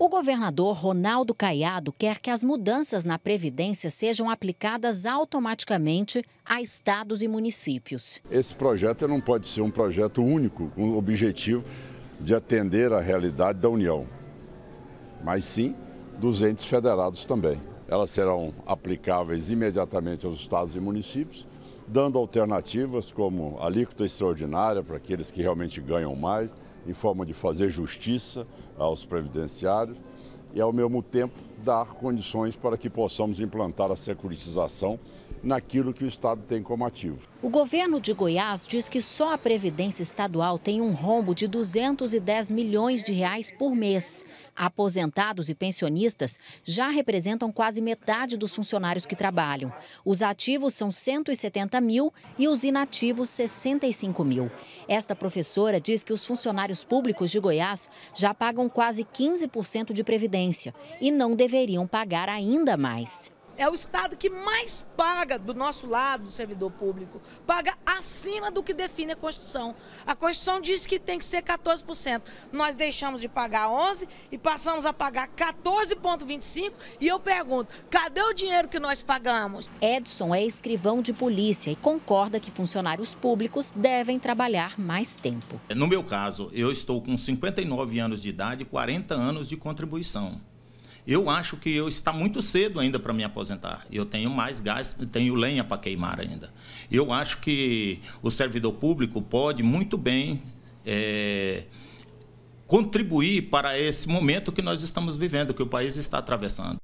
O governador Ronaldo Caiado quer que as mudanças na Previdência sejam aplicadas automaticamente a estados e municípios. Esse projeto não pode ser um projeto único, com o objetivo de atender a realidade da União, mas sim dos entes federados também elas serão aplicáveis imediatamente aos estados e municípios, dando alternativas como alíquota extraordinária para aqueles que realmente ganham mais, em forma de fazer justiça aos previdenciários e, ao mesmo tempo, dar condições para que possamos implantar a securitização naquilo que o Estado tem como ativo. O governo de Goiás diz que só a Previdência Estadual tem um rombo de 210 milhões de reais por mês. Aposentados e pensionistas já representam quase metade dos funcionários que trabalham. Os ativos são 170 mil e os inativos 65 mil. Esta professora diz que os funcionários públicos de Goiás já pagam quase 15% de previdência e não deveriam deveriam pagar ainda mais. É o Estado que mais paga do nosso lado, do servidor público. Paga acima do que define a Constituição. A Constituição diz que tem que ser 14%. Nós deixamos de pagar 11% e passamos a pagar 14,25%. E eu pergunto, cadê o dinheiro que nós pagamos? Edson é escrivão de polícia e concorda que funcionários públicos devem trabalhar mais tempo. No meu caso, eu estou com 59 anos de idade e 40 anos de contribuição. Eu acho que eu está muito cedo ainda para me aposentar. Eu tenho mais gás, tenho lenha para queimar ainda. Eu acho que o servidor público pode muito bem é, contribuir para esse momento que nós estamos vivendo, que o país está atravessando.